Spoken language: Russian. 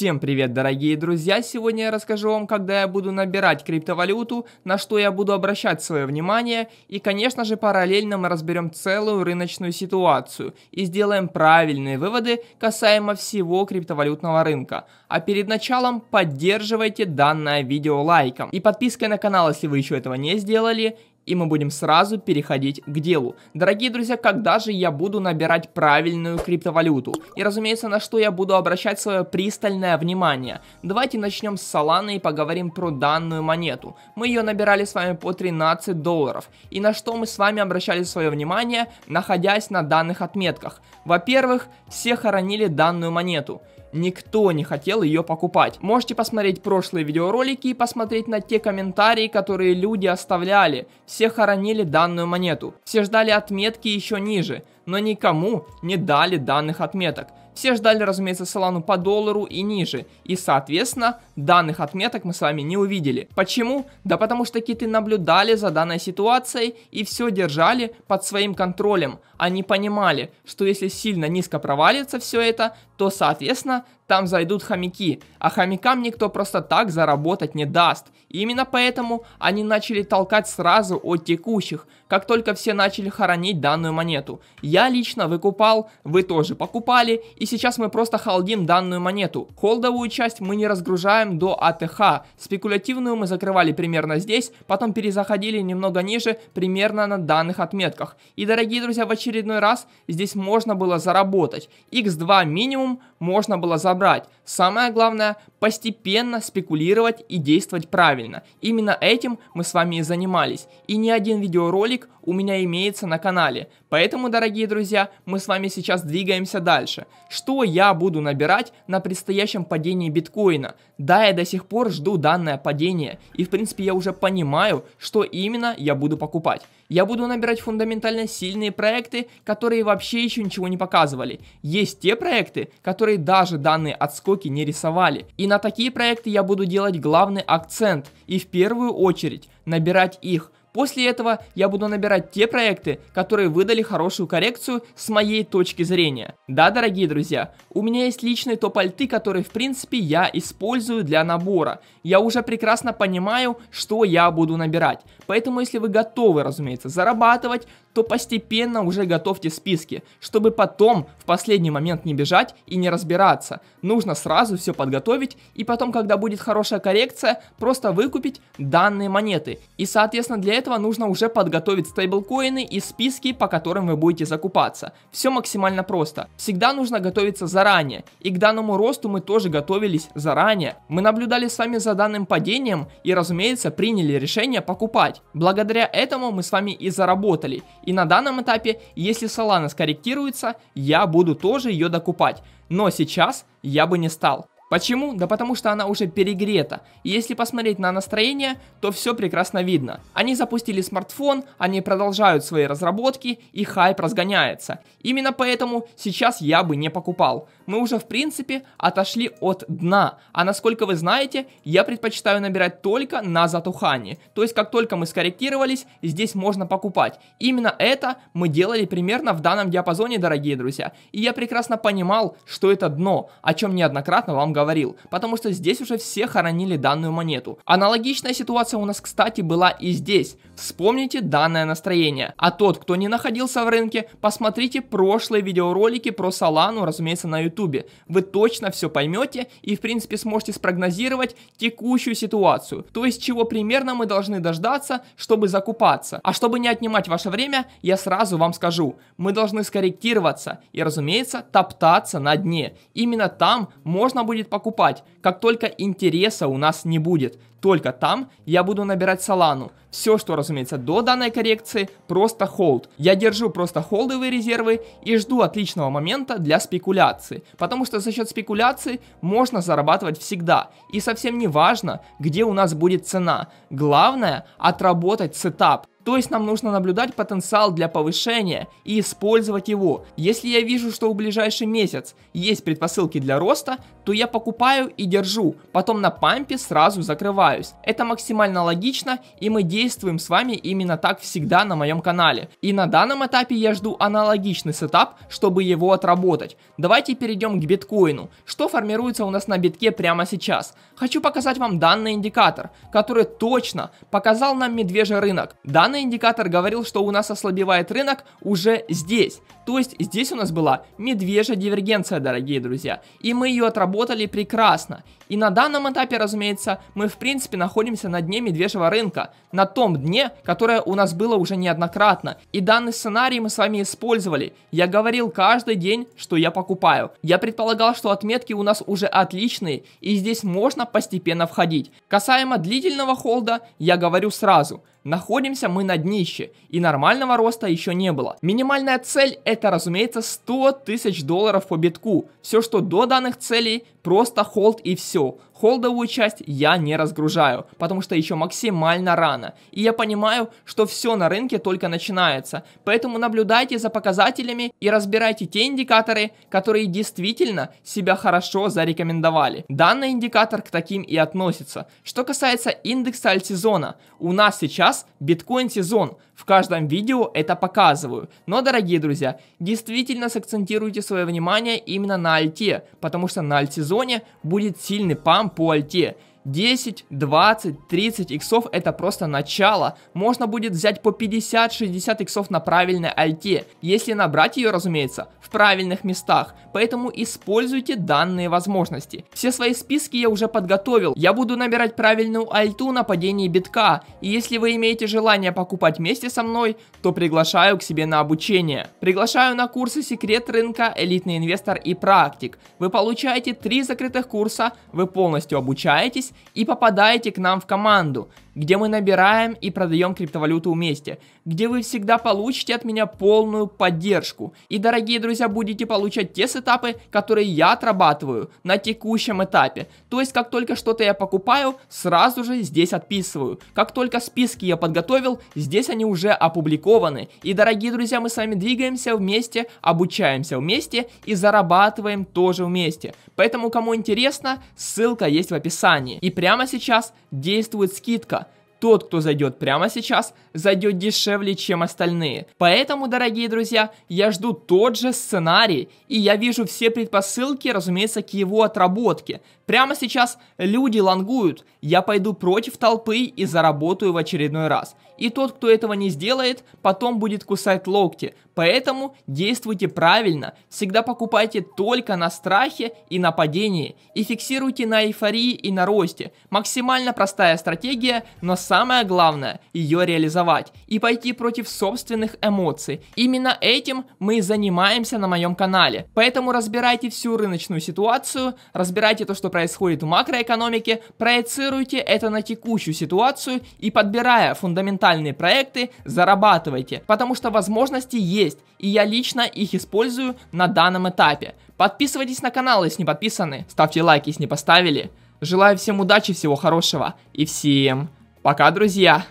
Всем привет, дорогие друзья! Сегодня я расскажу вам, когда я буду набирать криптовалюту, на что я буду обращать свое внимание, и, конечно же, параллельно мы разберем целую рыночную ситуацию и сделаем правильные выводы касаемо всего криптовалютного рынка. А перед началом поддерживайте данное видео лайком и подпиской на канал, если вы еще этого не сделали, и мы будем сразу переходить к делу. Дорогие друзья, когда же я буду набирать правильную криптовалюту? И разумеется, на что я буду обращать свое пристальное внимание. Давайте начнем с Solana и поговорим про данную монету. Мы ее набирали с вами по 13 долларов. И на что мы с вами обращали свое внимание, находясь на данных отметках? Во-первых, все хоронили данную монету никто не хотел ее покупать. Можете посмотреть прошлые видеоролики и посмотреть на те комментарии, которые люди оставляли. Все хоронили данную монету, все ждали отметки еще ниже, но никому не дали данных отметок. Все ждали, разумеется, Солану по доллару и ниже. И, соответственно, данных отметок мы с вами не увидели. Почему? Да потому что киты наблюдали за данной ситуацией и все держали под своим контролем. Они понимали, что если сильно низко провалится все это, то, соответственно, там зайдут хомяки, а хомякам никто просто так заработать не даст. И именно поэтому они начали толкать сразу от текущих, как только все начали хоронить данную монету. Я лично выкупал, вы тоже покупали, и сейчас мы просто холдим данную монету. Холдовую часть мы не разгружаем до АТХ, спекулятивную мы закрывали примерно здесь, потом перезаходили немного ниже, примерно на данных отметках. И дорогие друзья, в очередной раз здесь можно было заработать. X2 минимум tombe можно было забрать. Самое главное, постепенно спекулировать и действовать правильно. Именно этим мы с вами и занимались. И ни один видеоролик у меня имеется на канале. Поэтому, дорогие друзья, мы с вами сейчас двигаемся дальше. Что я буду набирать на предстоящем падении биткоина? Да, я до сих пор жду данное падение. И в принципе я уже понимаю, что именно я буду покупать. Я буду набирать фундаментально сильные проекты, которые вообще еще ничего не показывали. Есть те проекты, которые которые даже данные отскоки не рисовали. И на такие проекты я буду делать главный акцент и в первую очередь набирать их. После этого я буду набирать те проекты, которые выдали хорошую коррекцию с моей точки зрения. Да, дорогие друзья, у меня есть личный топ-альты, который в принципе я использую для набора. Я уже прекрасно понимаю, что я буду набирать. Поэтому если вы готовы, разумеется, зарабатывать, то постепенно уже готовьте списки, чтобы потом в последний момент не бежать и не разбираться. Нужно сразу все подготовить и потом, когда будет хорошая коррекция, просто выкупить данные монеты. И соответственно для этого нужно уже подготовить стейблкоины и списки, по которым вы будете закупаться. Все максимально просто. Всегда нужно готовиться заранее. И к данному росту мы тоже готовились заранее. Мы наблюдали с вами за данным падением и разумеется приняли решение покупать. Благодаря этому мы с вами и заработали. И на данном этапе, если Solana скорректируется, я буду тоже ее докупать. Но сейчас я бы не стал. Почему? Да потому что она уже перегрета. И если посмотреть на настроение, то все прекрасно видно. Они запустили смартфон, они продолжают свои разработки и хайп разгоняется. Именно поэтому сейчас я бы не покупал. Мы уже в принципе отошли от дна. А насколько вы знаете, я предпочитаю набирать только на затухании. То есть как только мы скорректировались, здесь можно покупать. Именно это мы делали примерно в данном диапазоне, дорогие друзья. И я прекрасно понимал, что это дно, о чем неоднократно вам говорил говорил, потому что здесь уже все хоронили данную монету. Аналогичная ситуация у нас, кстати, была и здесь. Вспомните данное настроение. А тот, кто не находился в рынке, посмотрите прошлые видеоролики про Solana, разумеется, на Ютубе. Вы точно все поймете и, в принципе, сможете спрогнозировать текущую ситуацию. То есть, чего примерно мы должны дождаться, чтобы закупаться. А чтобы не отнимать ваше время, я сразу вам скажу. Мы должны скорректироваться и, разумеется, топтаться на дне. Именно там можно будет покупать, как только интереса у нас не будет. Только там я буду набирать Солану. Все, что, разумеется, до данной коррекции, просто холд. Я держу просто холдовые резервы и жду отличного момента для спекуляции. Потому что за счет спекуляции можно зарабатывать всегда. И совсем не важно, где у нас будет цена. Главное, отработать сетап. То есть нам нужно наблюдать потенциал для повышения и использовать его. Если я вижу, что в ближайший месяц есть предпосылки для роста, то я покупаю и держу, потом на пампе сразу закрываю сомневаюсь. Это максимально логично, и мы действуем с вами именно так всегда на моем канале. И на данном этапе я жду аналогичный сетап, чтобы его отработать. Давайте перейдем к биткоину. Что формируется у нас на битке прямо сейчас? Хочу показать вам данный индикатор, который точно показал нам медвежий рынок. Данный индикатор говорил, что у нас ослабевает рынок уже здесь. То есть здесь у нас была медвежья дивергенция, дорогие друзья. И мы ее отработали прекрасно. И на данном этапе, разумеется, мы в принципе принципе, находимся на дне медвежьего рынка, на том дне, которое у нас было уже неоднократно. И данный сценарий мы с вами использовали. Я говорил каждый день, что я покупаю. Я предполагал, что отметки у нас уже отличные, и здесь можно постепенно входить. Касаемо длительного холда, я говорю сразу – Находимся мы на днище, и нормального роста еще не было. Минимальная цель это, разумеется, 100 тысяч долларов по битку. Все, что до данных целей, просто холд и все. Холдовую часть я не разгружаю, потому что еще максимально рано. И я понимаю, что все на рынке только начинается. Поэтому наблюдайте за показателями и разбирайте те индикаторы, которые действительно себя хорошо зарекомендовали. Данный индикатор к таким и относится. Что касается индекса альтсезона, у нас сейчас раз биткоин-сезон, в каждом видео это показываю. Но, дорогие друзья, действительно сакцентируйте свое внимание именно на альте, потому что на альт-сезоне будет сильный пам по альте. 10, 20, 30 иксов это просто начало. Можно будет взять по 50-60 иксов на правильной альте, если набрать ее, разумеется, в правильных местах. Поэтому используйте данные возможности. Все свои списки я уже подготовил. Я буду набирать правильную альту на падении битка. И если вы имеете желание покупать вместе со мной, то приглашаю к себе на обучение. Приглашаю на курсы «Секрет рынка», «Элитный инвестор» и «Практик». Вы получаете три закрытых курса, вы полностью обучаетесь и попадаете к нам в команду, где мы набираем и продаем криптовалюту вместе, где вы всегда получите от меня полную поддержку. И, дорогие друзья, будете получать те сетапы, которые я отрабатываю на текущем этапе. То есть, как только что-то я покупаю, сразу же здесь отписываю. Как только списки я подготовил, здесь они уже опубликованы. И, дорогие друзья, мы с вами двигаемся вместе, обучаемся вместе и зарабатываем тоже вместе. Поэтому, кому интересно, ссылка есть в описании. И прямо сейчас действует скидка – тот, кто зайдет прямо сейчас, зайдет дешевле, чем остальные. Поэтому, дорогие друзья, я жду тот же сценарий, и я вижу все предпосылки, разумеется, к его отработке. Прямо сейчас люди лангуют, я пойду против толпы и заработаю в очередной раз и тот, кто этого не сделает, потом будет кусать локти. Поэтому действуйте правильно, всегда покупайте только на страхе и нападении, и фиксируйте на эйфории и на росте. Максимально простая стратегия, но самое главное ее реализовать и пойти против собственных эмоций. Именно этим мы и занимаемся на моем канале. Поэтому разбирайте всю рыночную ситуацию, разбирайте то, что происходит в макроэкономике, проецируйте это на текущую ситуацию и подбирая фундаментальные уникальные проекты, зарабатывайте, потому что возможности есть, и я лично их использую на данном этапе. Подписывайтесь на канал, если не подписаны, ставьте лайк, если не поставили. Желаю всем удачи, всего хорошего и всем пока, друзья!